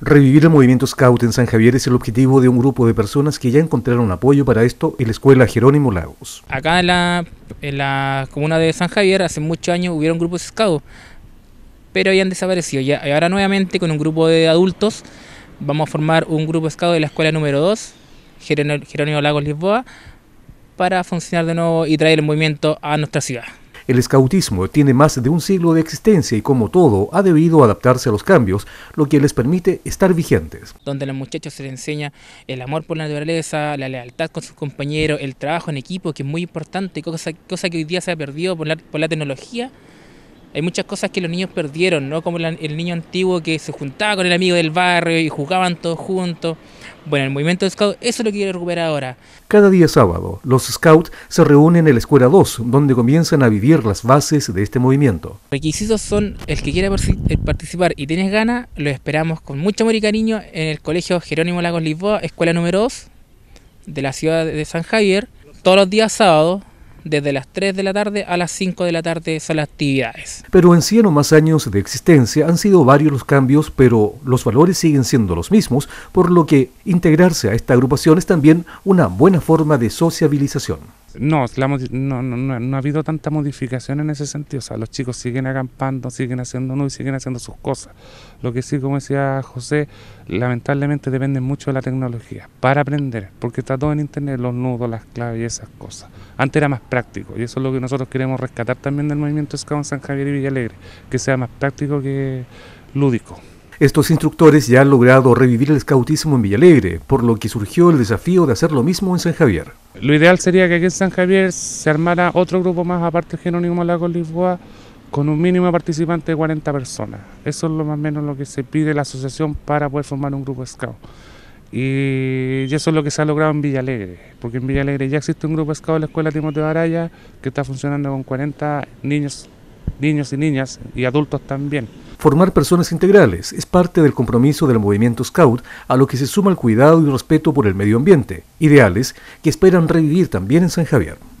Revivir el movimiento scout en San Javier es el objetivo de un grupo de personas que ya encontraron apoyo para esto en la escuela Jerónimo Lagos. Acá en la, comuna de San Javier hace muchos años hubieron grupos scout, pero habían desaparecido. Y ahora nuevamente con un grupo de adultos vamos a formar un grupo scout de la escuela número 2, Jerónimo Lagos Lisboa, para funcionar de nuevo y traer el movimiento a nuestra ciudad. El escautismo tiene más de un siglo de existencia y como todo ha debido adaptarse a los cambios, lo que les permite estar vigentes. Donde a los muchachos se les enseña el amor por la naturaleza, la lealtad con sus compañeros, el trabajo en equipo, que es muy importante, cosa, cosa que hoy día se ha perdido por la, por la tecnología. Hay muchas cosas que los niños perdieron, ¿no? Como el niño antiguo que se juntaba con el amigo del barrio y jugaban todos juntos. Bueno, el movimiento Scout, eso es lo que quiero recuperar ahora. Cada día sábado, los Scouts se reúnen en la Escuela 2, donde comienzan a vivir las bases de este movimiento. Requisitos son el que quiera participar y tienes ganas, lo esperamos con mucho amor y cariño en el Colegio Jerónimo Lagos Lisboa, escuela número 2 de la ciudad de San Javier, todos los días sábados desde las 3 de la tarde a las 5 de la tarde son las actividades. Pero en 100 o más años de existencia han sido varios los cambios, pero los valores siguen siendo los mismos, por lo que integrarse a esta agrupación es también una buena forma de sociabilización. No, no, no, no, ha habido tanta modificación en ese sentido. O sea, los chicos siguen acampando, siguen haciendo nudos y siguen haciendo sus cosas. Lo que sí, como decía José, lamentablemente depende mucho de la tecnología para aprender, porque está todo en internet, los nudos, las claves y esas cosas. Antes era más práctico y eso es lo que nosotros queremos rescatar también del movimiento Scout San Javier y Villalegre, que sea más práctico que lúdico. Estos instructores ya han logrado revivir el escautismo en Villalegre, por lo que surgió el desafío de hacer lo mismo en San Javier. Lo ideal sería que aquí en San Javier se armara otro grupo más, aparte de Jerónimo Lago Lisboa, con un mínimo participante de 40 personas. Eso es lo más o menos lo que se pide la asociación para poder formar un grupo scout. Y, eso es lo que se ha logrado en Villalegre, porque en Villalegre ya existe un grupo scout en la escuela Timoteo Araya que está funcionando con 40 niños, niños y niñas y adultos también. Formar personas integrales es parte del compromiso del movimiento Scout, a lo que se suma el cuidado y respeto por el medio ambiente, ideales que esperan revivir también en San Javier.